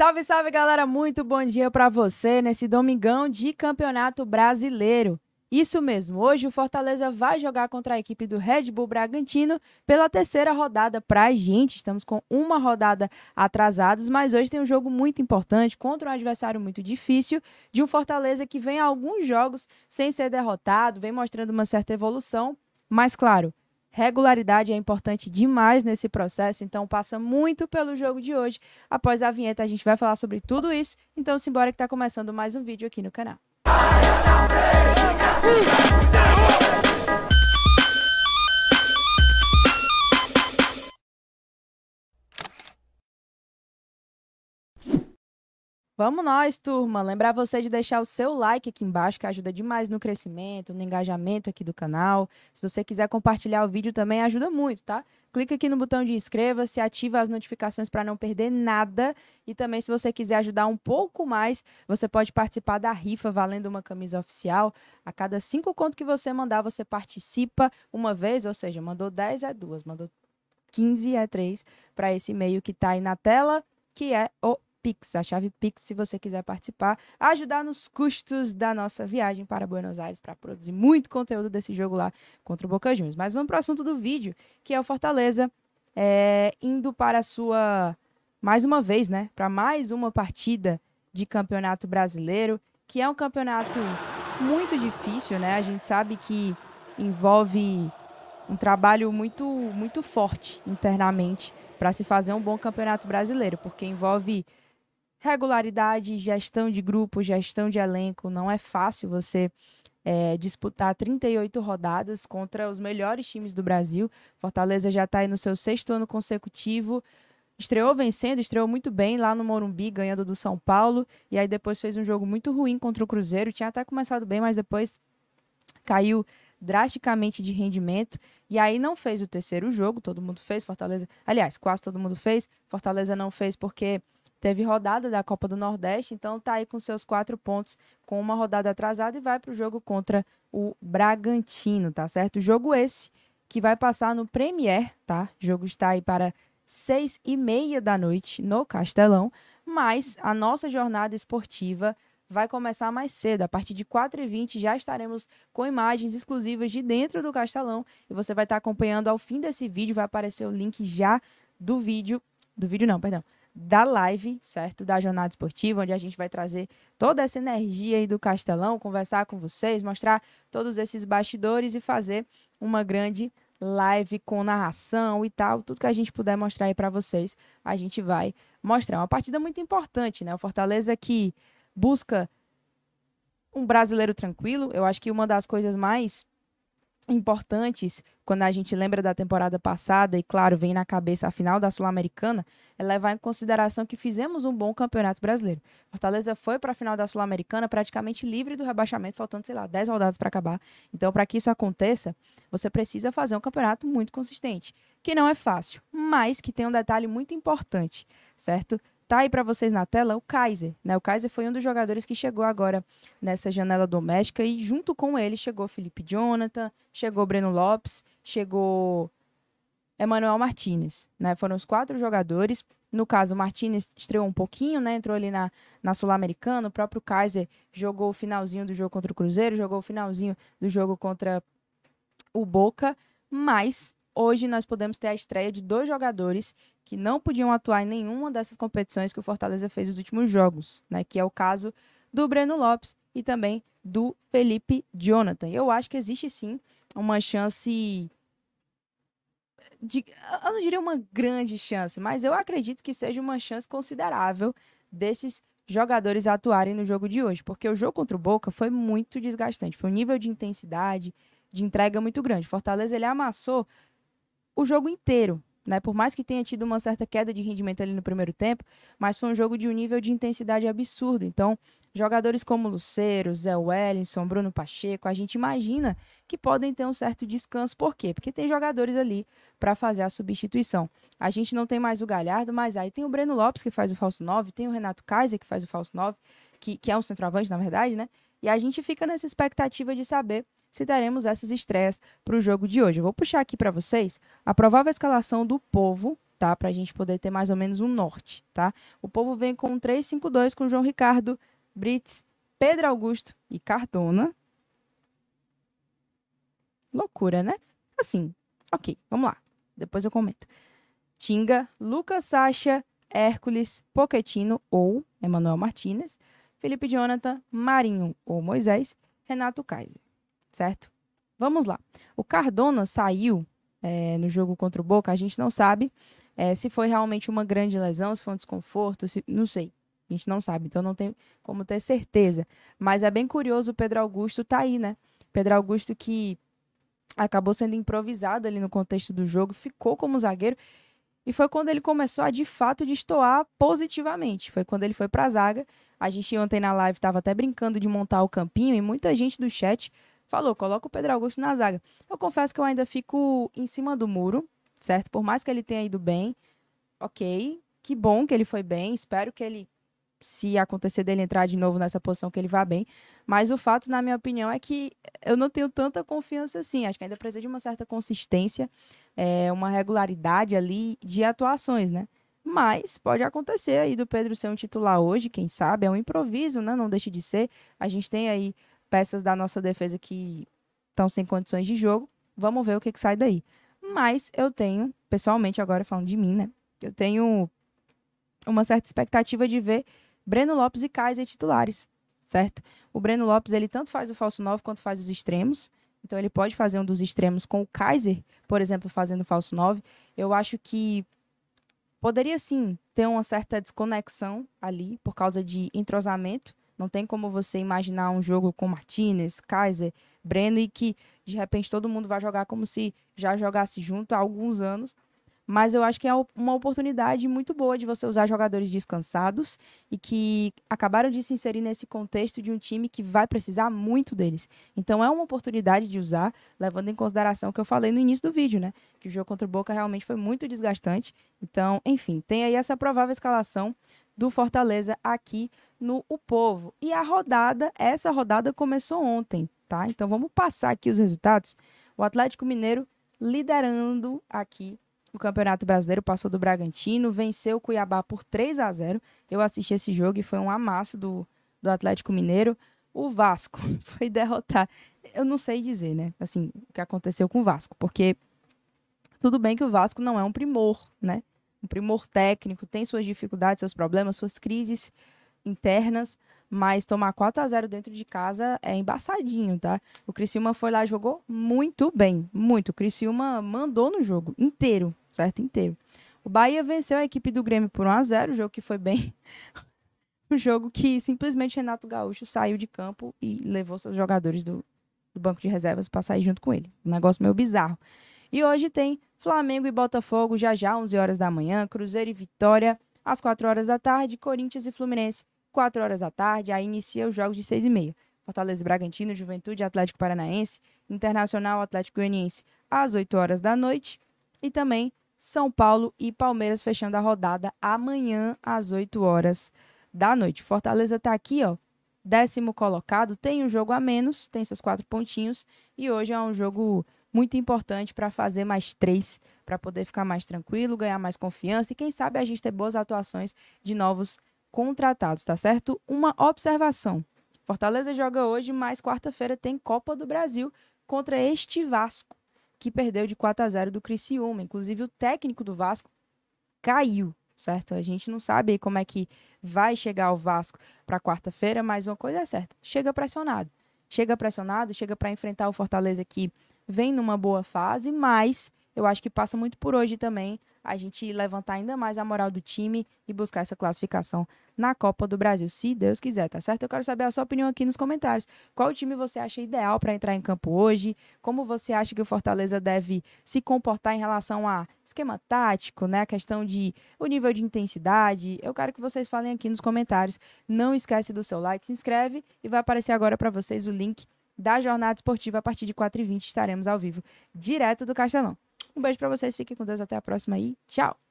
Salve, salve, galera! Muito bom dia para você nesse domingão de Campeonato Brasileiro. Isso mesmo, hoje o Fortaleza vai jogar contra a equipe do Red Bull Bragantino pela terceira rodada para a gente. Estamos com uma rodada atrasados, mas hoje tem um jogo muito importante contra um adversário muito difícil de um Fortaleza que vem a alguns jogos sem ser derrotado, vem mostrando uma certa evolução. Mas, claro, Regularidade é importante demais nesse processo, então passa muito pelo jogo de hoje. Após a vinheta, a gente vai falar sobre tudo isso. Então, simbora que está começando mais um vídeo aqui no canal. Vamos nós, turma. Lembrar você de deixar o seu like aqui embaixo, que ajuda demais no crescimento, no engajamento aqui do canal. Se você quiser compartilhar o vídeo também, ajuda muito, tá? Clica aqui no botão de inscreva-se, ativa as notificações para não perder nada. E também, se você quiser ajudar um pouco mais, você pode participar da rifa valendo uma camisa oficial. A cada cinco conto que você mandar, você participa uma vez, ou seja, mandou 10 é duas, mandou 15 é três para esse e-mail que está aí na tela, que é o Pix, a chave Pix, se você quiser participar, ajudar nos custos da nossa viagem para Buenos Aires para produzir muito conteúdo desse jogo lá contra o Boca Juniors. Mas vamos para o assunto do vídeo, que é o Fortaleza é, indo para a sua, mais uma vez, né, para mais uma partida de Campeonato Brasileiro, que é um campeonato muito difícil, né? A gente sabe que envolve um trabalho muito, muito forte internamente para se fazer um bom campeonato brasileiro, porque envolve regularidade, gestão de grupo, gestão de elenco. Não é fácil você é, disputar 38 rodadas contra os melhores times do Brasil. Fortaleza já está aí no seu sexto ano consecutivo. Estreou vencendo, estreou muito bem lá no Morumbi, ganhando do São Paulo. E aí depois fez um jogo muito ruim contra o Cruzeiro. Tinha até começado bem, mas depois caiu drasticamente de rendimento. E aí não fez o terceiro jogo, todo mundo fez, Fortaleza. Aliás, quase todo mundo fez. Fortaleza não fez porque teve rodada da Copa do Nordeste, então tá aí com seus quatro pontos, com uma rodada atrasada e vai para o jogo contra o Bragantino, tá certo? Jogo esse que vai passar no Premier, tá? O jogo está aí para seis e meia da noite no Castelão, mas a nossa jornada esportiva vai começar mais cedo. A partir de 4h20 já estaremos com imagens exclusivas de dentro do Castelão e você vai estar acompanhando ao fim desse vídeo, vai aparecer o link já do vídeo do vídeo não, perdão, da live, certo? Da jornada esportiva, onde a gente vai trazer toda essa energia aí do Castelão, conversar com vocês, mostrar todos esses bastidores e fazer uma grande live com narração e tal, tudo que a gente puder mostrar aí para vocês, a gente vai mostrar. É uma partida muito importante, né? O Fortaleza que busca um brasileiro tranquilo, eu acho que uma das coisas mais importantes quando a gente lembra da temporada passada e claro vem na cabeça a final da Sul-Americana é levar em consideração que fizemos um bom campeonato brasileiro. Fortaleza foi para a final da Sul-Americana praticamente livre do rebaixamento, faltando sei lá 10 rodadas para acabar. Então para que isso aconteça, você precisa fazer um campeonato muito consistente, que não é fácil, mas que tem um detalhe muito importante, certo? Tá aí para vocês na tela o Kaiser, né? O Kaiser foi um dos jogadores que chegou agora nessa janela doméstica e junto com ele chegou Felipe Jonathan, chegou Breno Lopes, chegou Emanuel Martinez, né? Foram os quatro jogadores. No caso, o Martinez estreou um pouquinho, né? Entrou ali na, na Sul-Americana. O próprio Kaiser jogou o finalzinho do jogo contra o Cruzeiro, jogou o finalzinho do jogo contra o Boca, mas hoje nós podemos ter a estreia de dois jogadores que não podiam atuar em nenhuma dessas competições que o Fortaleza fez nos últimos jogos, né? Que é o caso do Breno Lopes e também do Felipe Jonathan. Eu acho que existe sim uma chance de, eu não diria uma grande chance, mas eu acredito que seja uma chance considerável desses jogadores atuarem no jogo de hoje, porque o jogo contra o Boca foi muito desgastante, foi um nível de intensidade, de entrega muito grande. Fortaleza ele amassou o jogo inteiro. Né? Por mais que tenha tido uma certa queda de rendimento ali no primeiro tempo, mas foi um jogo de um nível de intensidade absurdo. Então, jogadores como Luceiro, Zé Wellington, Bruno Pacheco, a gente imagina que podem ter um certo descanso. Por quê? Porque tem jogadores ali para fazer a substituição. A gente não tem mais o Galhardo, mas aí tem o Breno Lopes que faz o falso 9, tem o Renato Kaiser que faz o falso 9, que, que é um centroavante, na verdade, né? E a gente fica nessa expectativa de saber se teremos essas estreias para o jogo de hoje. Eu vou puxar aqui para vocês a provável escalação do povo, tá? Para a gente poder ter mais ou menos um norte, tá? O povo vem com 3-5-2 com João Ricardo, Brits, Pedro Augusto e Cardona. Loucura, né? Assim, ok, vamos lá. Depois eu comento. Tinga, Lucas Sacha, Hércules, Poquetino ou Emanuel Martinez, Felipe Jonathan, Marinho ou Moisés, Renato Kaiser. Certo? Vamos lá. O Cardona saiu é, no jogo contra o Boca, a gente não sabe é, se foi realmente uma grande lesão, se foi um desconforto, se, não sei. A gente não sabe, então não tem como ter certeza. Mas é bem curioso o Pedro Augusto tá aí, né? Pedro Augusto que acabou sendo improvisado ali no contexto do jogo, ficou como zagueiro e foi quando ele começou a de fato destoar positivamente. Foi quando ele foi para a zaga. A gente ontem na live estava até brincando de montar o campinho e muita gente do chat falou: coloca o Pedro Augusto na zaga. Eu confesso que eu ainda fico em cima do muro, certo? Por mais que ele tenha ido bem, ok. Que bom que ele foi bem. Espero que ele se acontecer dele entrar de novo nessa posição, que ele vá bem. Mas o fato, na minha opinião, é que eu não tenho tanta confiança assim. Acho que ainda precisa de uma certa consistência, é, uma regularidade ali de atuações, né? Mas pode acontecer aí do Pedro ser um titular hoje, quem sabe? É um improviso, né? Não deixe de ser. A gente tem aí peças da nossa defesa que estão sem condições de jogo. Vamos ver o que, que sai daí. Mas eu tenho, pessoalmente, agora falando de mim, né? Eu tenho uma certa expectativa de ver Breno Lopes e Kaiser titulares, certo? O Breno Lopes, ele tanto faz o falso 9 quanto faz os extremos. Então ele pode fazer um dos extremos com o Kaiser, por exemplo, fazendo o falso 9. Eu acho que poderia sim ter uma certa desconexão ali por causa de entrosamento. Não tem como você imaginar um jogo com Martinez, Kaiser, Breno e que de repente todo mundo vai jogar como se já jogasse junto há alguns anos mas eu acho que é uma oportunidade muito boa de você usar jogadores descansados e que acabaram de se inserir nesse contexto de um time que vai precisar muito deles. Então é uma oportunidade de usar, levando em consideração o que eu falei no início do vídeo, né? Que o jogo contra o Boca realmente foi muito desgastante. Então, enfim, tem aí essa provável escalação do Fortaleza aqui no O Povo. E a rodada, essa rodada começou ontem, tá? Então vamos passar aqui os resultados. O Atlético Mineiro liderando aqui o Campeonato Brasileiro, passou do Bragantino, venceu o Cuiabá por 3 a 0 Eu assisti esse jogo e foi um amasso do, do Atlético Mineiro. O Vasco foi derrotar. Eu não sei dizer, né? Assim, o que aconteceu com o Vasco, porque tudo bem que o Vasco não é um primor, né? Um primor técnico, tem suas dificuldades, seus problemas, suas crises internas, mas tomar 4 a 0 dentro de casa é embaçadinho, tá? O Criciúma foi lá, jogou muito bem, muito. O Criciúma mandou no jogo inteiro, certo? Inteiro. O Bahia venceu a equipe do Grêmio por 1 a 0, jogo que foi bem um jogo que simplesmente Renato Gaúcho saiu de campo e levou seus jogadores do, do banco de reservas para sair junto com ele. Um negócio meio bizarro. E hoje tem Flamengo e Botafogo já já 11 horas da manhã, Cruzeiro e Vitória às 4 horas da tarde, Corinthians e Fluminense 4 horas da tarde, aí inicia os jogos de 6 e meia. Fortaleza Bragantino, Juventude Atlético Paranaense, Internacional Atlético Goianiense às 8 horas da noite e também São Paulo e Palmeiras fechando a rodada amanhã às 8 horas da noite. Fortaleza está aqui, ó, décimo colocado, tem um jogo a menos, tem seus quatro pontinhos e hoje é um jogo muito importante para fazer mais três, para poder ficar mais tranquilo, ganhar mais confiança e quem sabe a gente ter boas atuações de novos contratados, tá certo? Uma observação. Fortaleza joga hoje, mas quarta-feira tem Copa do Brasil contra este Vasco, que perdeu de 4 a 0 do Criciúma. Inclusive, o técnico do Vasco caiu, certo? A gente não sabe como é que vai chegar o Vasco para quarta-feira, mas uma coisa é certa: chega pressionado. Chega pressionado, chega para enfrentar o Fortaleza que vem numa boa fase, mas eu acho que passa muito por hoje também a gente levantar ainda mais a moral do time e buscar essa classificação na Copa do Brasil, se Deus quiser, tá certo? Eu quero saber a sua opinião aqui nos comentários. Qual time você acha ideal para entrar em campo hoje? Como você acha que o Fortaleza deve se comportar em relação a esquema tático, né? A questão de o nível de intensidade. Eu quero que vocês falem aqui nos comentários. Não esquece do seu like, se inscreve e vai aparecer agora para vocês o link da Jornada Esportiva a partir de 4h20 estaremos ao vivo direto do Castelão. Um beijo para vocês, fiquem com Deus, até a próxima e tchau!